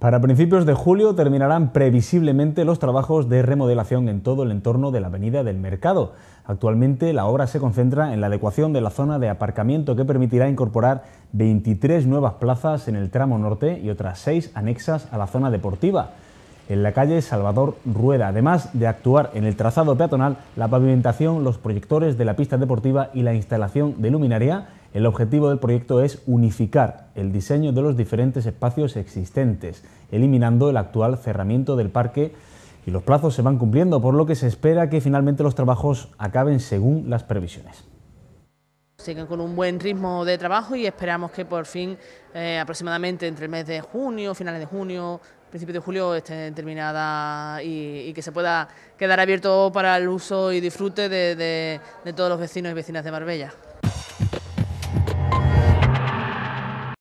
Para principios de julio terminarán previsiblemente los trabajos de remodelación en todo el entorno de la Avenida del Mercado. Actualmente la obra se concentra en la adecuación de la zona de aparcamiento que permitirá incorporar 23 nuevas plazas en el tramo norte y otras 6 anexas a la zona deportiva. En la calle Salvador Rueda, además de actuar en el trazado peatonal, la pavimentación, los proyectores de la pista deportiva y la instalación de luminaria, el objetivo del proyecto es unificar el diseño de los diferentes espacios existentes, eliminando el actual cerramiento del parque y los plazos se van cumpliendo, por lo que se espera que finalmente los trabajos acaben según las previsiones siguen con un buen ritmo de trabajo y esperamos que por fin, eh, aproximadamente entre el mes de junio, finales de junio, principios de julio, esté terminada y, que se pueda quedar abierto para el uso y disfrute de todos los vecinos y vecinas de Marbella.